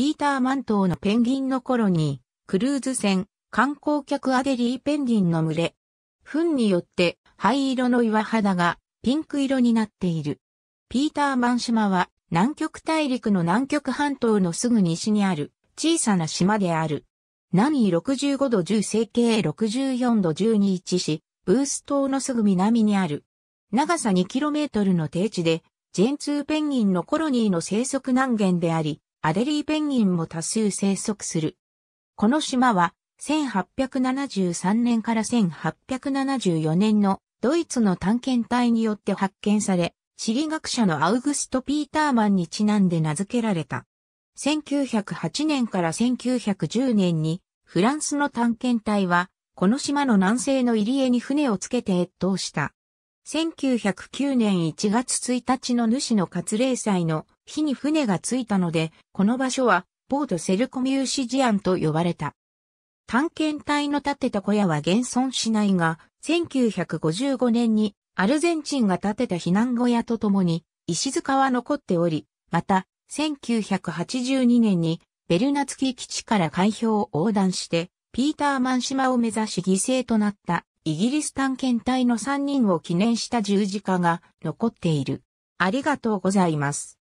ピーターマン島のペンギンの頃に、クルーズ船、観光客アデリーペンギンの群れ。糞によって灰色の岩肌がピンク色になっている。ピーターマン島は南極大陸の南極半島のすぐ西にある小さな島である。南緯65度10整形64度12位置し、ブース島のすぐ南にある。長さ 2km の低地で、ジェンツーペンギンのコロニーの生息南限であり、アデリーペンギンも多数生息する。この島は、1873年から1874年のドイツの探検隊によって発見され、地理学者のアウグスト・ピーターマンにちなんで名付けられた。1908年から1910年に、フランスの探検隊は、この島の南西の入り江に船をつけて越冬した。1909年1月1日の主の活礼祭の日に船が着いたので、この場所は、ポートセルコミューシジアンと呼ばれた。探検隊の建てた小屋は現存しないが、1955年にアルゼンチンが建てた避難小屋とともに石塚は残っており、また、1982年にベルナツキ基地から海峡を横断して、ピーターマン島を目指し犠牲となったイギリス探検隊の3人を記念した十字架が残っている。ありがとうございます。